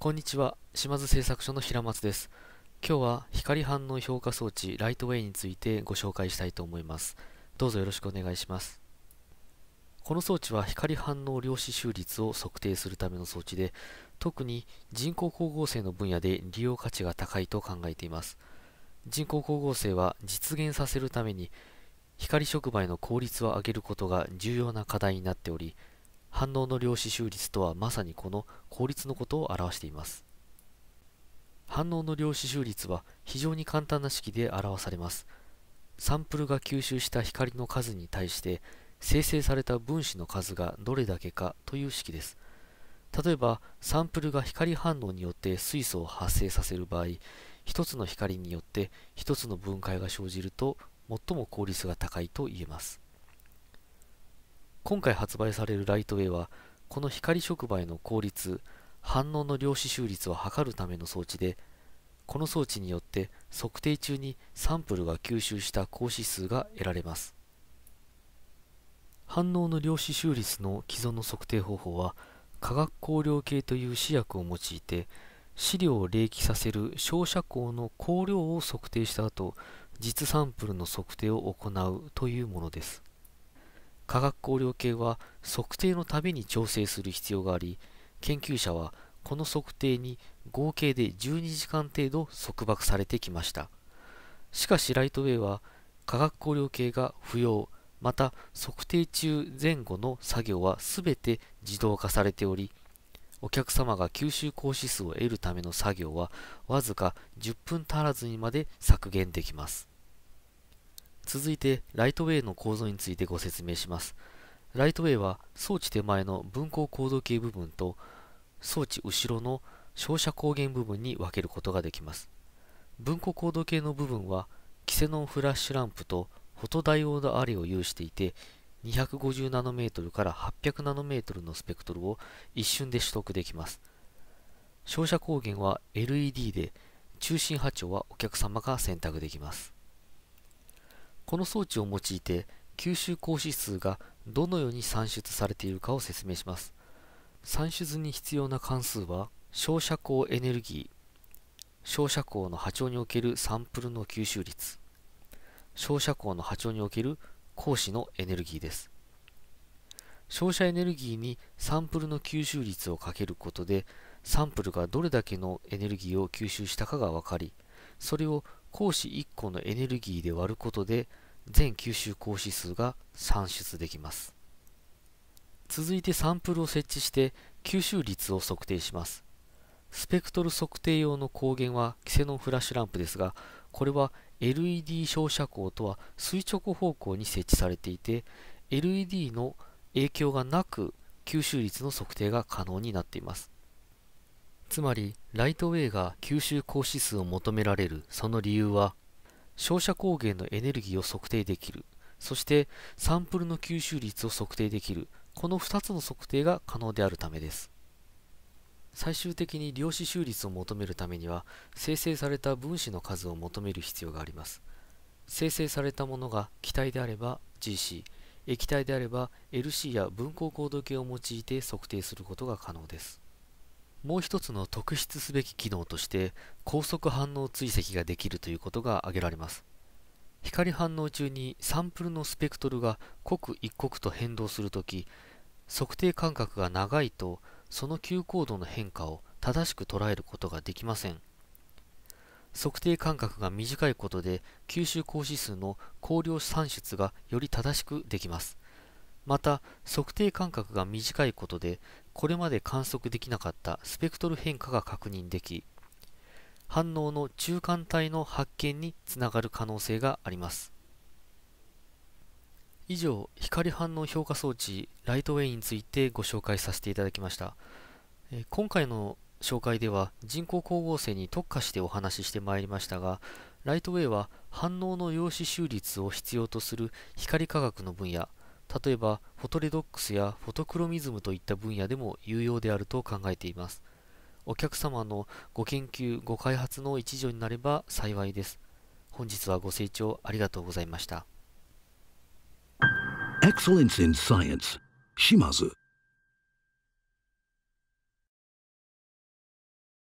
こんにちは島津製作所の平松です今日は光反応評価装置ライトウェイについてご紹介したいと思いますどうぞよろしくお願いしますこの装置は光反応量子周率を測定するための装置で特に人工光合成の分野で利用価値が高いと考えています人工光合成は実現させるために光触媒の効率を上げることが重要な課題になっており反応の量子周率とはまさにこの効率のことを表しています反応の量子周率は非常に簡単な式で表されますサンプルが吸収した光の数に対して生成された分子の数がどれだけかという式です例えばサンプルが光反応によって水素を発生させる場合1つの光によって1つの分解が生じると最も効率が高いと言えます今回発売されるライトウェイはこの光触媒の効率反応の量子周率を測るための装置でこの装置によって測定中にサンプルが吸収した光子数が得られます反応の量子周率の既存の測定方法は化学光量計という試薬を用いて資料を冷気させる照射光の光量を測定した後実サンプルの測定を行うというものです化学光量計は測定のたびに調整する必要があり研究者はこの測定に合計で12時間程度束縛されてきましたしかしライトウェイは化学光量計が不要また測定中前後の作業は全て自動化されておりお客様が吸収格指数を得るための作業はわずか10分足らずにまで削減できます続いてライトウェイの構造についてご説明しますライトウェイは装置手前の分光構造系部分と装置後ろの照射光源部分に分けることができます分光構造系の部分はキセノンフラッシュランプとフォトダイオードアレを有していて250ナノメートルから800ナノメートルのスペクトルを一瞬で取得できます照射光源は LED で中心波長はお客様が選択できますこの装置を用いて吸収光子数がどのように算出されているかを説明します算出に必要な関数は照射光エネルギー照射光の波長におけるサンプルの吸収率照射光の波長における光子のエネルギーです照射エネルギーにサンプルの吸収率をかけることでサンプルがどれだけのエネルギーを吸収したかが分かりそれを光子1個のエネルギーで割ることで全吸収光子数が算出できます続いてサンプルを設置して吸収率を測定しますスペクトル測定用の光源はキセノンフラッシュランプですがこれは LED 照射光とは垂直方向に設置されていて LED の影響がなく吸収率の測定が可能になっていますつまりライトウェイが吸収光子数を求められるその理由は照射光源のエネルギーを測定できるそしてサンプルの吸収率を測定できるこの2つの測定が可能であるためです最終的に量子周率を求めるためには生成された分子の数を求める必要があります生成されたものが気体であれば GC 液体であれば LC や分光高度計を用いて測定することが可能ですもう一つの特筆すべき機能として高速反応追跡ができるということが挙げられます光反応中にサンプルのスペクトルが刻一刻と変動するとき測定間隔が長いとその急高度の変化を正しく捉えることができません測定間隔が短いことで吸収光子数の光量算出がより正しくできますまた測定間隔が短いことでこれまで観測できなかったスペクトル変化が確認でき反応の中間体の発見につながる可能性があります以上光反応評価装置ライトウェイについてご紹介させていただきました今回の紹介では人工光合成に特化してお話ししてまいりましたがライトウェイは反応の陽子周率を必要とする光科学の分野例えばフォトレドックスやフォトクロミズムといった分野でも有用であると考えていますお客様のご研究ご開発の一助になれば幸いです本日はご清聴ありがとうございました Excellence in Science 島津